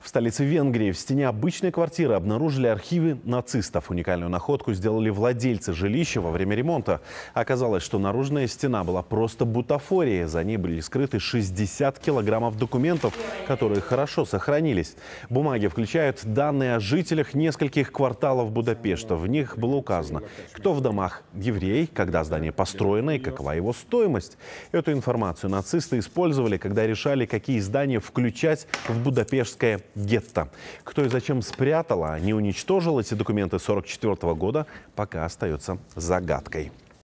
В столице Венгрии в стене обычной квартиры обнаружили архивы нацистов. Уникальную находку сделали владельцы жилища во время ремонта. Оказалось, что наружная стена была просто бутафорией. За ней были скрыты 60 килограммов документов, которые хорошо сохранились. Бумаги включают данные о жителях нескольких кварталов Будапешта. В них было указано, кто в домах еврей, когда здание построено и какова его стоимость. Эту информацию нацисты использовали, когда решали, какие здания включать в Будапештское гетто. Кто и зачем спрятала, не уничтожилась, эти документы 1944 года пока остается загадкой.